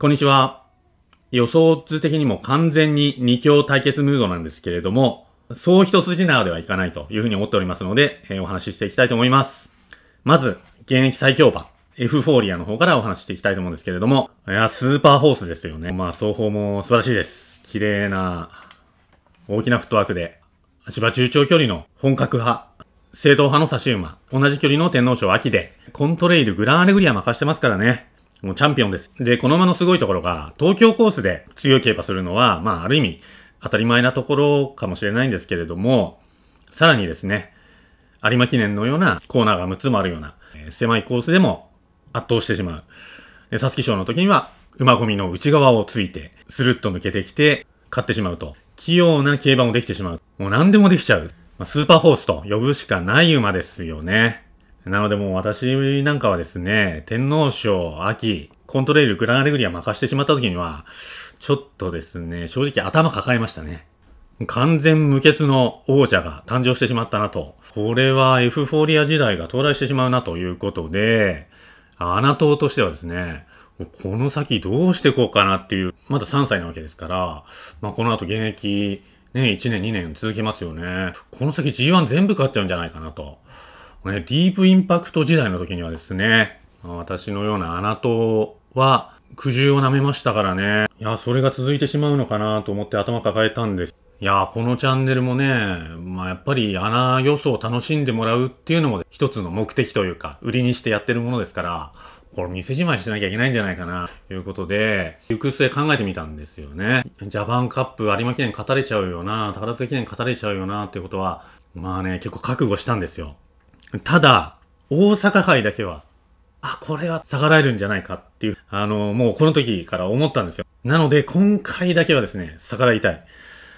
こんにちは。予想図的にも完全に2強対決ムードなんですけれども、そう一筋縄ではいかないというふうに思っておりますので、えー、お話ししていきたいと思います。まず、現役最強馬、エフフォーリアの方からお話ししていきたいと思うんですけれども、いや、スーパーホースですよね。まあ、双方も素晴らしいです。綺麗な、大きなフットワークで、場中長距離の本格派、正統派の差し馬、同じ距離の天皇賞秋で、コントレイル、グランアレグリア任してますからね。もうチャンピオンです。で、この馬のすごいところが、東京コースで強い競馬するのは、まあ、ある意味、当たり前なところかもしれないんですけれども、さらにですね、有馬記念のようなコーナーが6つもあるような、えー、狭いコースでも圧倒してしまう。で、サスキ賞の時には、馬込みの内側をついて、スルッと抜けてきて、勝ってしまうと。器用な競馬もできてしまう。もう何でもできちゃう。まあ、スーパーホースと呼ぶしかない馬ですよね。なのでもう私なんかはですね、天皇賞、秋、コントレイル、グランアレグリア任してしまった時には、ちょっとですね、正直頭抱えましたね。完全無欠の王者が誕生してしまったなと。これはエフフォーリア時代が到来してしまうなということで、アナトーとしてはですね、この先どうしていこうかなっていう、まだ3歳なわけですから、まあこの後現役、ね、1年2年続きますよね。この先 G1 全部勝っちゃうんじゃないかなと。これ、ね、ディープインパクト時代の時にはですね、私のようなアナトは苦渋を舐めましたからね。いや、それが続いてしまうのかなと思って頭抱えたんです。いやこのチャンネルもね、まあ、やっぱり穴予想を楽しんでもらうっていうのも一つの目的というか、売りにしてやってるものですから、これ店じまいしなきゃいけないんじゃないかな、ということで、行く末考えてみたんですよね。ジャパンカップ有馬記念語れちゃうよな、宝塚記念語れちゃうよな、ってことは、まあね、結構覚悟したんですよ。ただ、大阪杯だけは、あ、これは逆らえるんじゃないかっていう、あの、もうこの時から思ったんですよ。なので、今回だけはですね、逆らいたい。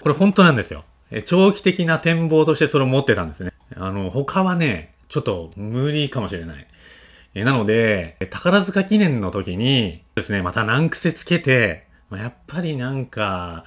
これ本当なんですよ。長期的な展望としてそれを持ってたんですね。あの、他はね、ちょっと無理かもしれない。えなので、宝塚記念の時にですね、また難癖つけて、まあ、やっぱりなんか、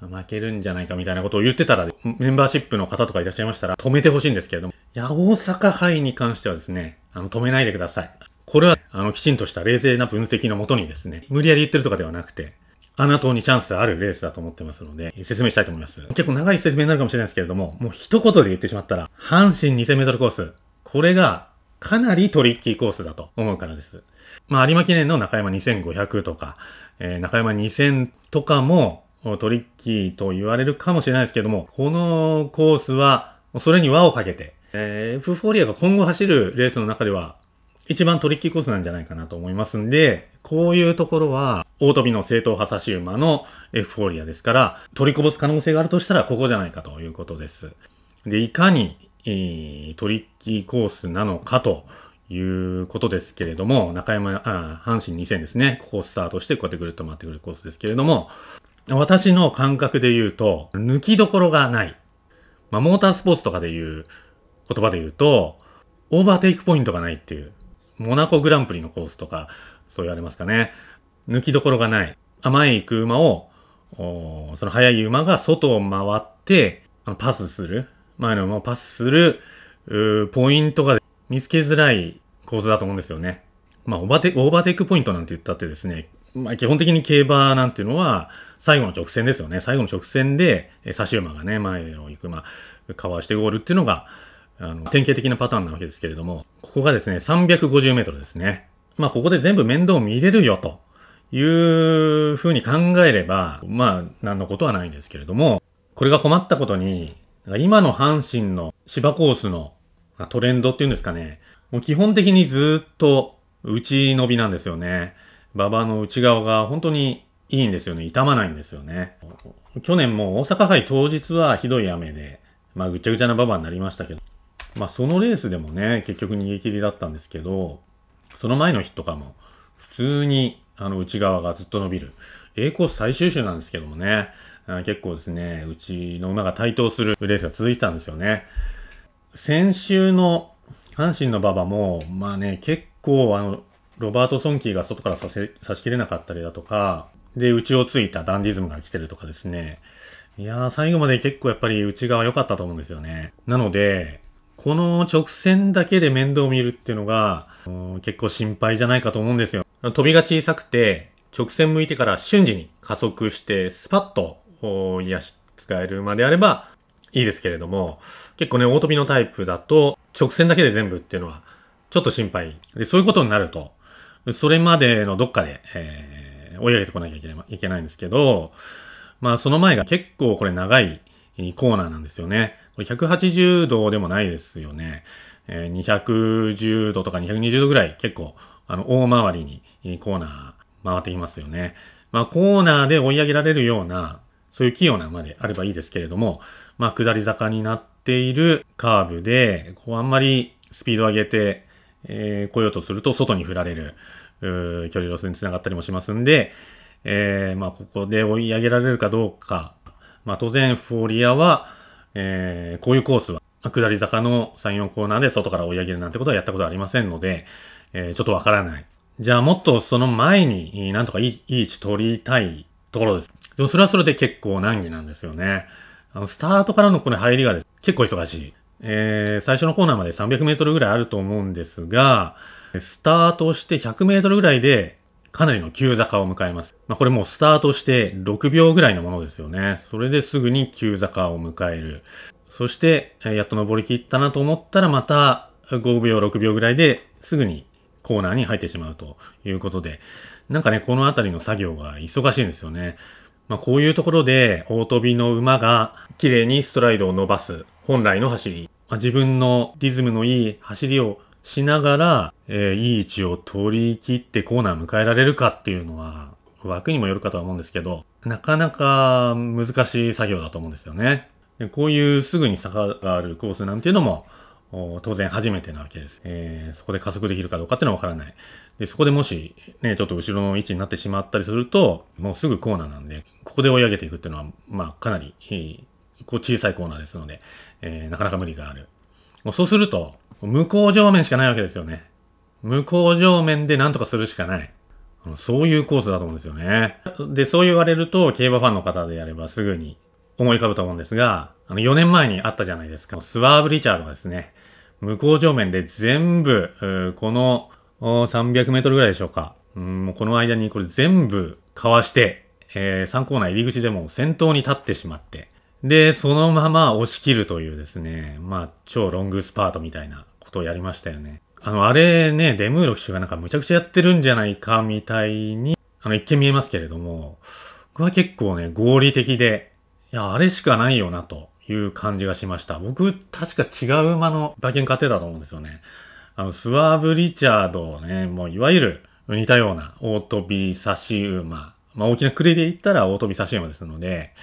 負けるんじゃないかみたいなことを言ってたら、メンバーシップの方とかいらっしゃいましたら、止めてほしいんですけれども、いや、大阪杯に関してはですね、あの、止めないでください。これは、あの、きちんとした冷静な分析のもとにですね、無理やり言ってるとかではなくて、あなたにチャンスあるレースだと思ってますので、説明したいと思います。結構長い説明になるかもしれないですけれども、もう一言で言ってしまったら、阪神2000メートルコース、これがかなりトリッキーコースだと思うからです。まあ、有馬記念の中山2500とか、えー、中山2000とかも、トリッキーと言われるかもしれないですけども、このコースは、それに輪をかけて、えー、フフォーリアが今後走るレースの中では、一番トリッキーコースなんじゃないかなと思いますんで、こういうところは、大飛びの正統派差し馬のエフフォーリアですから、取りこぼす可能性があるとしたら、ここじゃないかということです。で、いかに、えー、トリッキーコースなのかということですけれども、中山、あ阪神2000ですね、ここをスタートして、こうやってぐるっと回ってくるコースですけれども、私の感覚で言うと、抜きどころがない。まあ、モータースポーツとかで言う言葉で言うと、オーバーテイクポイントがないっていう。モナコグランプリのコースとか、そう言われますかね。抜きどころがない。前行く馬を、その速い馬が外を回って、パスする。前の馬をパスする、ポイントが見つけづらいコースだと思うんですよね。まあ、オーバーテイクポイントなんて言ったってですね、まあ、基本的に競馬なんていうのは、最後の直線ですよね。最後の直線で、え差し馬がね、前を行く、まあ、かわしてゴールっていうのが、あの、典型的なパターンなわけですけれども、ここがですね、350メートルですね。まあ、ここで全部面倒見れるよ、というふうに考えれば、まあ、なんのことはないんですけれども、これが困ったことに、今の阪神の芝コースのトレンドっていうんですかね、もう基本的にずっと打ち伸びなんですよね。馬場の内側が本当にいいんですよね。痛まないんですよね。去年も大阪杯当日はひどい雨で、まあぐちゃぐちゃな馬場になりましたけど、まあそのレースでもね、結局逃げ切りだったんですけど、その前の日とかも、普通にあの内側がずっと伸びる。A コース最終週なんですけどもね、結構ですね、うちの馬が対等するレースが続いてたんですよね。先週の阪神の馬場も、まあね、結構あの、ロバート・ソンキーが外からさせ、差し切れなかったりだとか、で、内をついたダンディズムが来てるとかですね。いやー、最後まで結構やっぱり内側良かったと思うんですよね。なので、この直線だけで面倒を見るっていうのが、うん、結構心配じゃないかと思うんですよ。飛びが小さくて、直線向いてから瞬時に加速して、スパッと、癒し、使えるまであれば、いいですけれども、結構ね、大飛びのタイプだと、直線だけで全部っていうのは、ちょっと心配。で、そういうことになると、それまでのどっかで、えー、追い上げてこなきゃいけないいけないんですけど、まあその前が結構これ長いコーナーなんですよね。これ180度でもないですよね。えー、210度とか220度ぐらい結構あの大回りにコーナー回ってきますよね。まあコーナーで追い上げられるようなそういう器用なまであればいいですけれども、まあ下り坂になっているカーブで、こうあんまりスピード上げてえー、来ようとすると外に振られる、距離ロスにつながったりもしますんで、えー、まあ、ここで追い上げられるかどうか。まあ、当然、フォーリアは、えー、こういうコースは、下り坂の3、4コーナーで外から追い上げるなんてことはやったことはありませんので、えー、ちょっとわからない。じゃあ、もっとその前に、なんとかいいいい位置取りたいところです。でも、それはそれで結構難儀なんですよね。あの、スタートからのこれ入りがです、結構忙しい。えー、最初のコーナーまで300メートルぐらいあると思うんですが、スタートして100メートルぐらいでかなりの急坂を迎えます。まあ、これもうスタートして6秒ぐらいのものですよね。それですぐに急坂を迎える。そして、やっと登り切ったなと思ったらまた5秒、6秒ぐらいですぐにコーナーに入ってしまうということで、なんかね、この辺りの作業が忙しいんですよね。まあ、こういうところで、大飛びの馬が綺麗にストライドを伸ばす。本来の走り、まあ、自分のリズムのいい走りをしながら、えー、いい位置を取り切ってコーナー迎えられるかっていうのは、枠にもよるかとは思うんですけど、なかなか難しい作業だと思うんですよね。でこういうすぐに坂があるコースなんていうのも、当然初めてなわけです、えー、そこで加速できるかどうかっていうのはわからない。で、そこでもし、ね、ちょっと後ろの位置になってしまったりすると、もうすぐコーナーなんで、ここで追い上げていくっていうのは、まあ、かなり、こう小さいコーナーですので、えー、なかなか無理がある。そうすると、向こう上面しかないわけですよね。向こう上面で何とかするしかない。そういうコースだと思うんですよね。で、そう言われると、競馬ファンの方でやればすぐに思い浮かぶと思うんですが、あの、4年前にあったじゃないですか。スワーブ・リチャードがですね、向こう上面で全部、この300メートルぐらいでしょうか。うん、この間にこれ全部かわして、えー、3コーナー入り口でも先頭に立ってしまって、で、そのまま押し切るというですね、まあ、超ロングスパートみたいなことをやりましたよね。あの、あれね、デムーロ騎手がなんかむちゃくちゃやってるんじゃないかみたいに、あの、一見見えますけれども、僕は結構ね、合理的で、いや、あれしかないよな、という感じがしました。僕、確か違う馬の馬券買ってたと思うんですよね。あの、スワーブ・リチャードをね、もういわゆる似たような大飛び差し馬。まあ、大きなクレで言ったら大飛び差し馬ですので、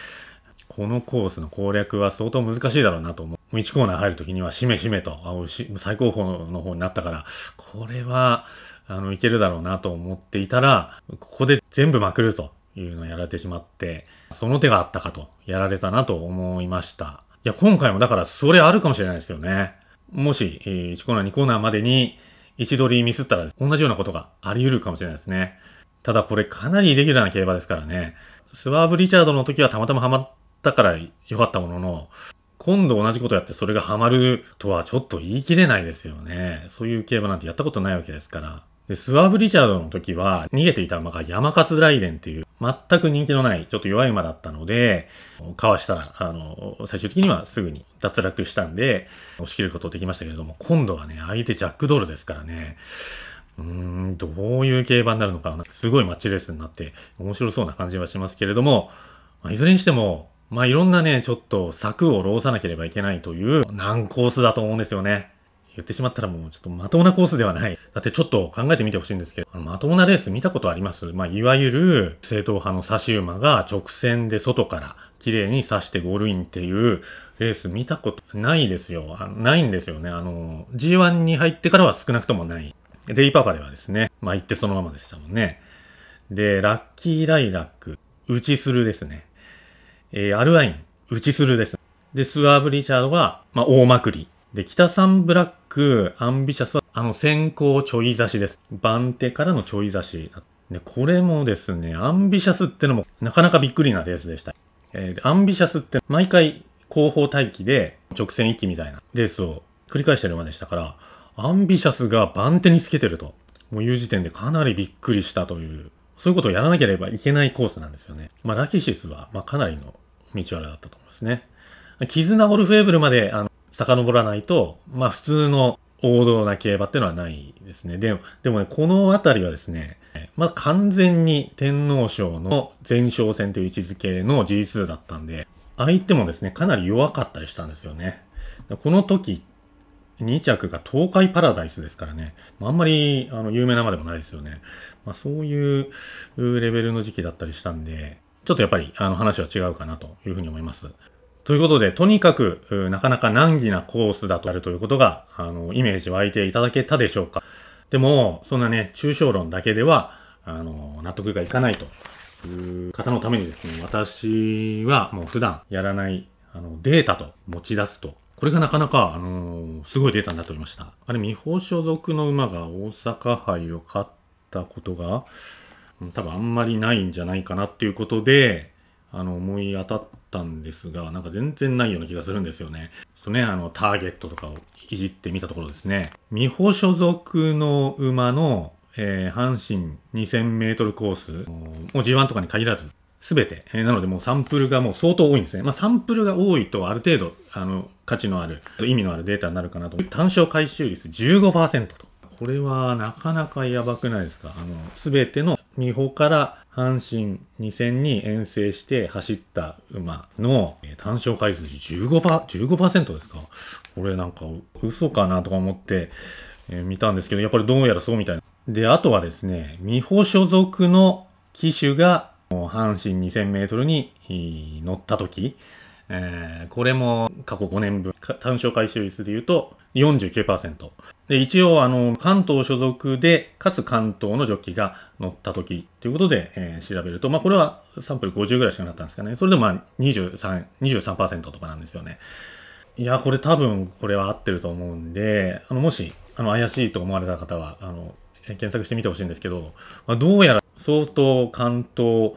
このコースの攻略は相当難しいだろうなと思う。1コーナー入るときには、しめしめと、あし最高峰の方になったから、これは、あの、いけるだろうなと思っていたら、ここで全部まくるというのをやられてしまって、その手があったかと、やられたなと思いました。いや、今回もだから、それあるかもしれないですよね。もし、1コーナー、2コーナーまでに、位置取りミスったら、同じようなことがあり得るかもしれないですね。ただこれかなりイレギュラーな競馬ですからね。スワーブ・リチャードの時はたまたまハマっったから良かったものの、今度同じことやってそれがハマるとはちょっと言い切れないですよね。そういう競馬なんてやったことないわけですから。で、スワーブ・リチャードの時は、逃げていた馬が山勝ライデンっていう、全く人気のない、ちょっと弱い馬だったので、かわしたら、あの、最終的にはすぐに脱落したんで、押し切ることできましたけれども、今度はね、相手ジャック・ドールですからね、うーん、どういう競馬になるのかな、すごいマッチレースになって、面白そうな感じはしますけれども、まあ、いずれにしても、まあいろんなね、ちょっと柵を漏さなければいけないという難コースだと思うんですよね。言ってしまったらもうちょっとまともなコースではない。だってちょっと考えてみてほしいんですけど、あのまともなレース見たことありますまあ、いわゆる正統派の差し馬が直線で外から綺麗に刺してゴールインっていうレース見たことないですよ。あないんですよね。あの、G1 に入ってからは少なくともない。デイパパではですね、まあ、行ってそのままでしたもんね。で、ラッキーライラック、打ちするですね。えー、アルアイン、打ちするです。で、スワーブ・リチャードが、まあ、大まくり。で、北サンブラック、アンビシャスは、あの、先行ちょい差しです。番手からのちょい差し。で、これもですね、アンビシャスってのも、なかなかびっくりなレースでした。えー、アンビシャスって、毎回、後方待機で、直線一気みたいなレースを繰り返してる馬でしたから、アンビシャスが番手につけてると。もういう時点でかなりびっくりしたという、そういうことをやらなければいけないコースなんですよね。まあ、ラキシスは、まあ、かなりの道原だったと思うんですね。絆ゴルフエーブルまで、あの、遡らないと、まあ普通の王道な競馬っていうのはないですね。でも、でもね、この辺りはですね、まあ完全に天皇賞の前哨戦という位置づけの G2 だったんで、相手もですね、かなり弱かったりしたんですよね。この時、2着が東海パラダイスですからね。あんまり、あの、有名なまでもないですよね。まあそういうレベルの時期だったりしたんで、ちょっとやっぱりあの話は違うかなというふうに思います。ということで、とにかく、なかなか難儀なコースだとあるということが、あの、イメージ湧いていただけたでしょうか。でも、そんなね、抽象論だけでは、あの、納得がいかないという方のためにですね、私はもう普段やらない、あの、データと持ち出すと。これがなかなか、あのすごいデータになっておりました。あれ、未法所属の馬が大阪杯を勝ったことが、多分あんまりないんじゃないかなっていうことで、あの、思い当たったんですが、なんか全然ないような気がするんですよね。ちょっとね、あの、ターゲットとかをいじってみたところですね。未穂所属の馬の、えー、阪神2000メートルコース、もう G1 とかに限らず、全て、えー、なのでもうサンプルがもう相当多いんですね。まあサンプルが多いとある程度、あの、価値のある、意味のあるデータになるかなと。単勝回収率15%と。これはなかなかやばくないですかあの、すべての美穂から阪神2 0 0 0に遠征して走った馬の単勝回数15%パ、15%ですかこれなんか嘘かなとか思って、えー、見たんですけど、やっぱりどうやらそうみたいな。で、あとはですね、美穂所属の騎手が阪神2000メートルに乗った時、えー、これも過去5年分、単勝回収率で言うと49%。で、一応、あの、関東所属で、かつ関東のジョッキが乗った時ということで、えー、調べると、まあ、これはサンプル50ぐらいしかなったんですかね。それでもまあ23、23%とかなんですよね。いや、これ多分、これは合ってると思うんで、あの、もし、あの、怪しいと思われた方は、あの、検索してみてほしいんですけど、まあ、どうやら相当関東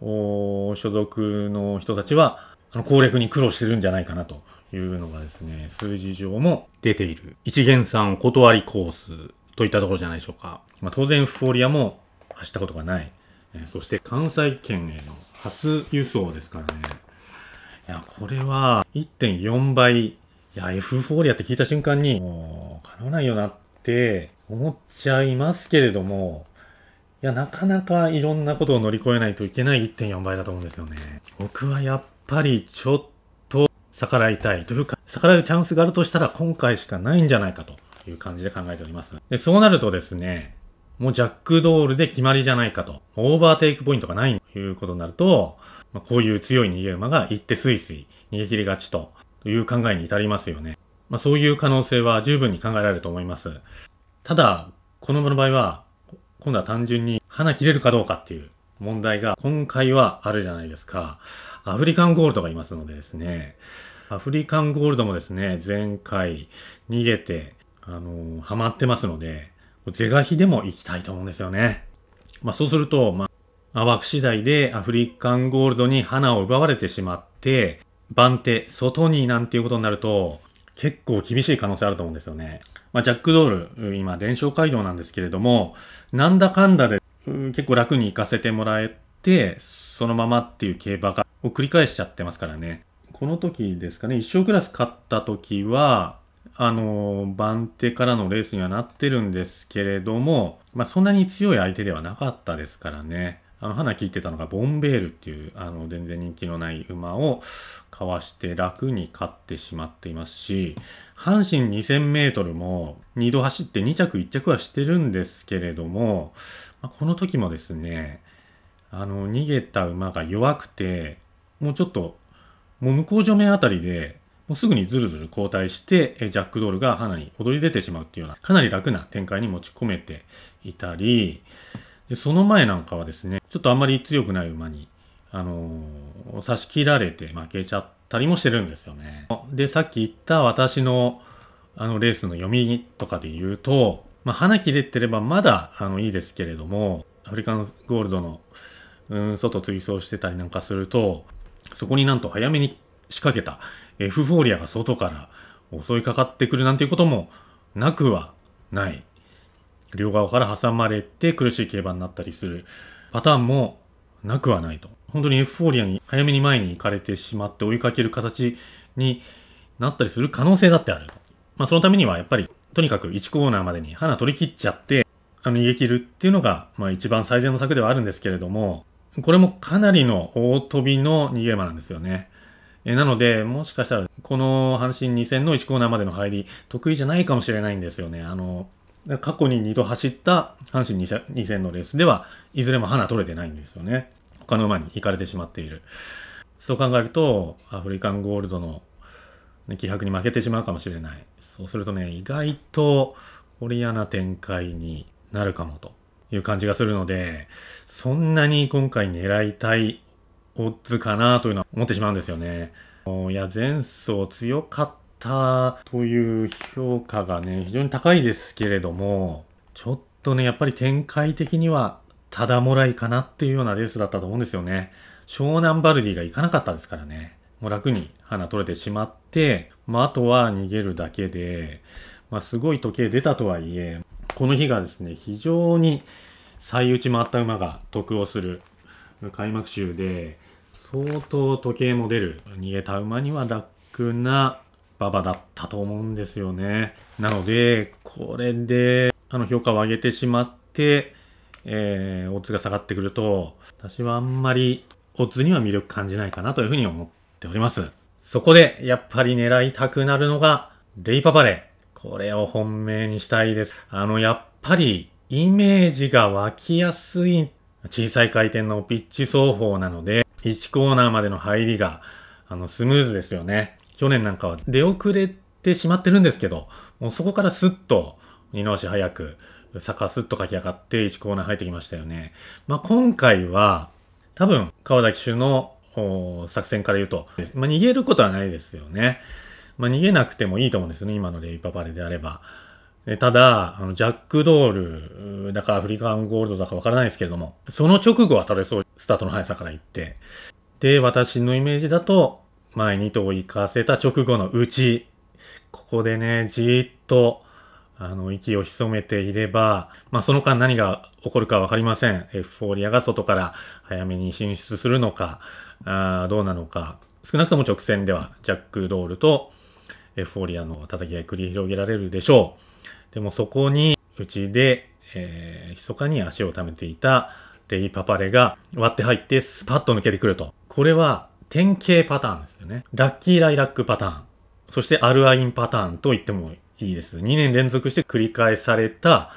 所属の人たちは、攻略に苦労してるんじゃないかなというのがですね、数字上も出ている。一元さんお断りコースといったところじゃないでしょうか。まあ、当然、フォーリアも走ったことがない。えそして関西圏への初輸送ですからね。いや、これは1.4倍。いや、F フォーリアって聞いた瞬間に、もう、叶わないよなって思っちゃいますけれども、いや、なかなかいろんなことを乗り越えないといけない1.4倍だと思うんですよね。僕はやっぱりちょっと逆らいたいというか、逆らうチャンスがあるとしたら今回しかないんじゃないかという感じで考えております。で、そうなるとですね、もうジャックドールで決まりじゃないかと。オーバーテイクポイントがないということになると、まあ、こういう強い逃げ馬が一手スイスイ逃げ切りがちという考えに至りますよね。まあ、そういう可能性は十分に考えられると思います。ただ、この馬の場合は、今度は単純に花切れるかどうかっていう問題が今回はあるじゃないですか。アフリカンゴールドがいますのでですね、アフリカンゴールドもですね、前回逃げて、あのー、ハマってますので、是が非でも行きたいと思うんですよね。まあそうすると、まあ、ワク次第でアフリカンゴールドに花を奪われてしまって、番手、外になんていうことになると、結構厳しい可能性あると思うんですよね。まあ、ジャックドール、今、伝承街道なんですけれども、なんだかんだで結構楽に行かせてもらえて、そのままっていう競馬を繰り返しちゃってますからね。この時ですかね、一生クラス勝った時は、あの、番手からのレースにはなってるんですけれども、まあ、そんなに強い相手ではなかったですからね。あの、花切ってたのがボンベールっていう、あの、全然人気のない馬をかわして楽に勝ってしまっていますし、阪神2000メートルも2度走って2着1着はしてるんですけれども、まこの時もですね、あの、逃げた馬が弱くて、もうちょっと、もう向こう除面あたりで、もうすぐにズルズル後退して、ジャックドールが花に踊り出てしまうっていうような、かなり楽な展開に持ち込めていたり、でその前なんかはですね、ちょっとあんまり強くない馬に、あのー、差し切られて負けちゃったりもしてるんですよね。で、さっき言った私のあのレースの読みとかで言うと、まあ、花切れてればまだあのいいですけれども、アフリカンゴールドの、うん、外追走してたりなんかすると、そこになんと早めに仕掛けた、えー、フフォーリアが外から襲いかかってくるなんていうこともなくはない。両側から挟まれて苦しい競馬になったりするパターンもなくはないと。本当にエフフォーリアに早めに前に行かれてしまって追いかける形になったりする可能性だってある。まあそのためにはやっぱりとにかく1コーナーまでに花取り切っちゃって、あの逃げ切るっていうのが、まあ一番最善の策ではあるんですけれども、これもかなりの大飛びの逃げ馬なんですよね。えなので、もしかしたら、この阪神2戦の1コーナーまでの入り、得意じゃないかもしれないんですよね。あの、過去に2度走った阪神 2, 戦のレースでは、いずれも花取れてないんですよね。他の馬に行かれてしまっている。そう考えると、アフリカンゴールドの気迫に負けてしまうかもしれない。そうするとね、意外と、これ嫌な展開になるかもという感じがするので、そんなに今回狙いたいオッズかなというのは思ってしまうんですよね。いや、前走強かっったという評価がね、非常に高いですけれども、ちょっとね、やっぱり展開的にはただもらいかなっていうようなレースだったと思うんですよね。湘南バルディが行かなかったですからね。もう楽に花取れてしまって、まあ、あとは逃げるだけで、まあ、すごい時計出たとはいえ、この日がですね、非常に最内回った馬が得をする開幕週で、相当時計も出る、逃げた馬には楽な馬場だったと思うんですよね。なので、これで、あの、評価を上げてしまって、えー、オッズが下がってくると、私はあんまり、オッズには魅力感じないかなというふうに思っております。そこで、やっぱり狙いたくなるのが、レイパパレ。これを本命にしたいです。あの、やっぱり、イメージが湧きやすい、小さい回転のピッチ走法なので、1コーナーまでの入りが、あの、スムーズですよね。去年なんかは出遅れてしまってるんですけど、もうそこからスッと二の足早く、坂スッと駆け上がって1コーナー入ってきましたよね。まあ、今回は、多分、川崎騎の作戦から言うと、まあ、逃げることはないですよね。まあ、逃げなくてもいいと思うんですね、今のレイパパレであれば。ただ、あの、ジャックドールだかアフリカンゴールドだかわからないですけれども、その直後は取れそう、スタートの速さから言って。で、私のイメージだと、前2頭行かせた直後のうち、ここでね、じーっと、あの、息を潜めていれば、まあ、その間何が起こるかわかりません。エフフォーリアが外から早めに進出するのか、あどうなのか。少なくとも直線では、ジャック・ドールとエフフォーリアの叩き合い繰り広げられるでしょう。でもそこに、うちで、えー、密かに足を溜めていたレイ・パパレが割って入ってスパッと抜けてくると。これは典型パターンですよね。ラッキーライラックパターン、そしてアルアインパターンと言ってもいいです。2年連続して繰り返された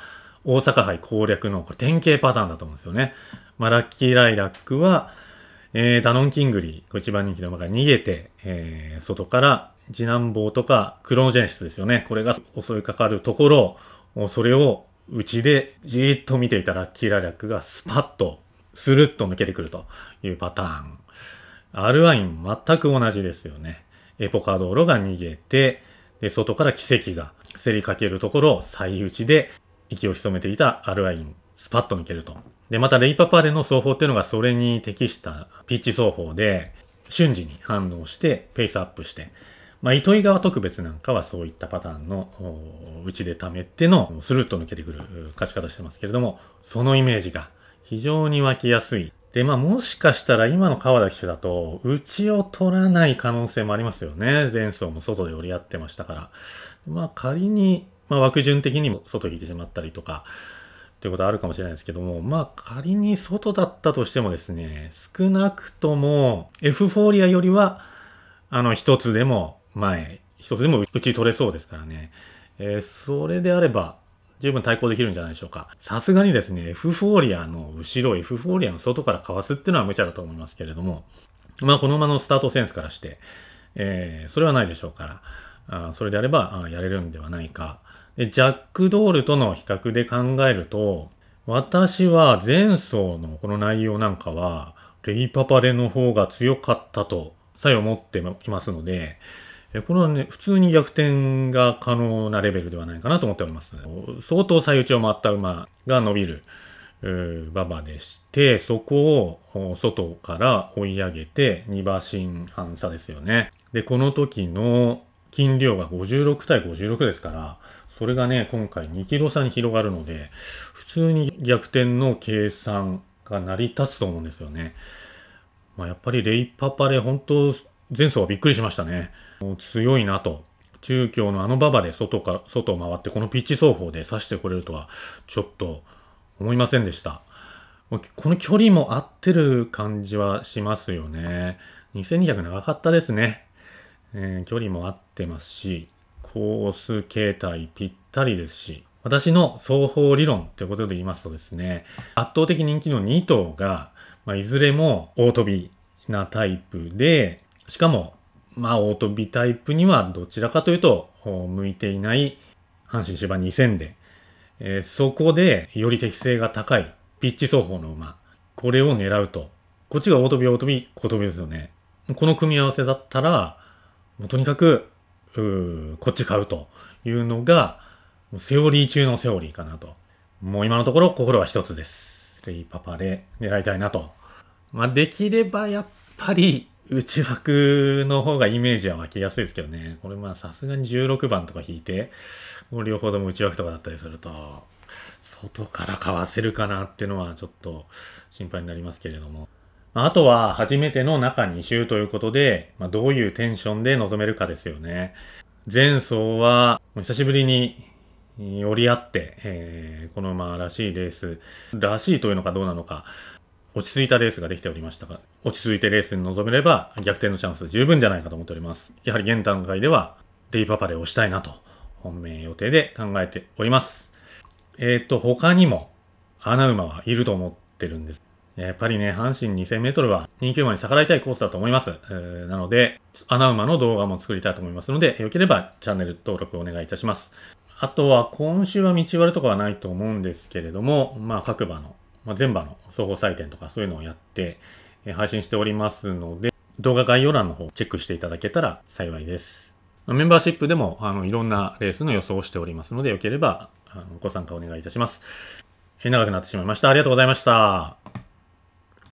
大阪杯攻略のこれ典型パターンだと思うんですよね。まあ、ラッキーライラックは、えー、ダノンキングリー、一番人気の馬が逃げて、えー、外から次男坊とかクロノジェネシスですよね。これが襲いかかるところ、それをうちでじーっと見ていたラッキーライラックがスパッと、スルッと抜けてくるというパターン R ワイン全く同じですよね。エポカ道路が逃げて、で外から奇跡が競りかけるところを最打ちで息を潜めていたアルワイン、スパッと抜けると。で、またレイパパでレの奏法っていうのがそれに適したピッチ奏法で、瞬時に反応して、ペースアップして、まあ、糸井川特別なんかはそういったパターンの、うちで溜めての、スルッと抜けてくる勝ち方してますけれども、そのイメージが非常に湧きやすいで、まあもしかしたら今の川田騎手だと、ちを取らない可能性もありますよね。前走も外で折り合ってましたから。まあ仮に、まあ枠順的にも外引いてしまったりとか、ということあるかもしれないですけども、まあ仮に外だったとしてもですね、少なくとも F フォーリアよりは、あの一つでも前、一つでもち取れそうですからね。えー、それであれば、十分対抗できるんじゃないでしょうか。さすがにですね、F フォーリアの後ろ、F フォーリアの外からかわすっていうのは無茶だと思いますけれども、まあ、この馬のスタートセンスからして、えー、それはないでしょうから、あそれであればあやれるんではないか。で、ジャック・ドールとの比較で考えると、私は前走のこの内容なんかは、レイパパレの方が強かったとさえ思っていますので、これはね、普通に逆転が可能なレベルではないかなと思っております。相当左右値を回った馬が伸びる馬場でして、そこを外から追い上げて2馬身半差ですよね。で、この時の金量が56対56ですから、それがね、今回2キロ差に広がるので、普通に逆転の計算が成り立つと思うんですよね。まあ、やっぱりレイパパレ、本当前走はびっくりしましたね。強いなと。中京のあの馬場で外か外を回ってこのピッチ走法で刺してこれるとはちょっと思いませんでした。この距離も合ってる感じはしますよね。2200長かったですね。えー、距離も合ってますし、コース形態ぴったりですし、私の走法理論ってことで言いますとですね、圧倒的人気の2頭が、まあ、いずれも大飛びなタイプで、しかもまあ、オートビタイプにはどちらかというと、向いていない阪神芝2000で、えー、そこでより適性が高いピッチ走法の馬、これを狙うと。こっちがオートビ、オートビ、小飛びですよね。この組み合わせだったら、もうとにかく、うこっち買うというのが、セオリー中のセオリーかなと。もう今のところ心は一つです。レイパパで狙いたいなと。まあ、できればやっぱり内枠の方がイメージは湧きやすいですけどね。これまあさすがに16番とか引いて、もう両方とも内枠とかだったりすると、外からかわせるかなっていうのはちょっと心配になりますけれども。あとは初めての中2周ということで、まあ、どういうテンションで臨めるかですよね。前走は久しぶりに折り合って、えー、この馬らしいレースらしいというのかどうなのか、落ち着いたレースができておりましたが、落ち着いてレースに臨めれば逆転のチャンス十分じゃないかと思っております。やはり現段階ではレイパパで押したいなと本命予定で考えております。えっ、ー、と、他にも穴馬はいると思ってるんです。やっぱりね、阪神2000メートルは人気馬に逆らいたいコースだと思います。えー、なので、穴馬の動画も作りたいと思いますので、よければチャンネル登録お願いいたします。あとは、今週は道割とかはないと思うんですけれども、まあ、各馬のまあ、全場の総合採点とかそういうのをやって、え配信しておりますので、動画概要欄の方チェックしていただけたら幸いです。メンバーシップでもあのいろんなレースの予想をしておりますので、よければあのご参加お願いいたします。え長くなってしまいました。ありがとうございました。